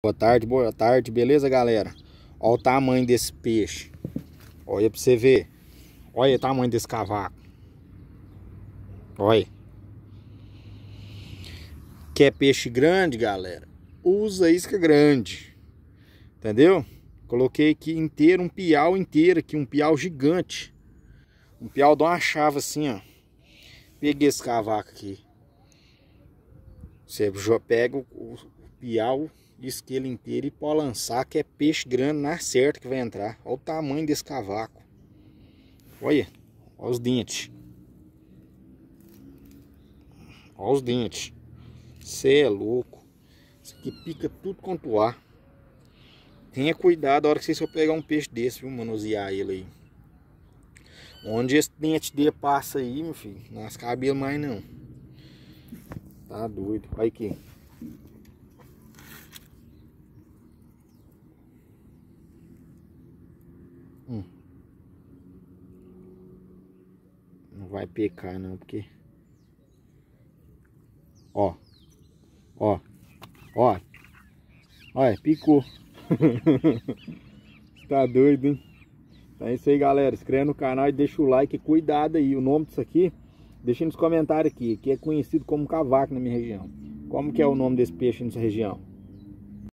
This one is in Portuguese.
Boa tarde, boa tarde, beleza galera? Olha o tamanho desse peixe Olha pra você ver Olha o tamanho desse cavaco Olha Quer é peixe grande, galera? Usa isca grande Entendeu? Coloquei aqui inteiro, um piau inteiro aqui Um piau gigante Um piau de uma chave assim, ó Peguei esse cavaco aqui Você pega o piau esquilo inteiro e pode lançar que é peixe grande na certa que vai entrar. Olha o tamanho desse cavaco. Olha, olha os dentes. Olha os dentes. Você é louco. Isso aqui pica tudo quanto há. Tenha cuidado a hora que você for pegar um peixe desse, viu? Manusear ele aí. Onde esse dente de passa aí, meu filho, não as cabelos mais não. Tá doido. Olha aqui. Hum. Não vai pecar não, porque... Ó. Ó. Ó. Olha, picou. tá doido, hein? Então é isso aí, galera. Inscreve no canal e deixa o like. Cuidado aí. O nome disso aqui, deixa nos comentários aqui. Que é conhecido como cavaco na minha região. Como que é o nome desse peixe nessa região?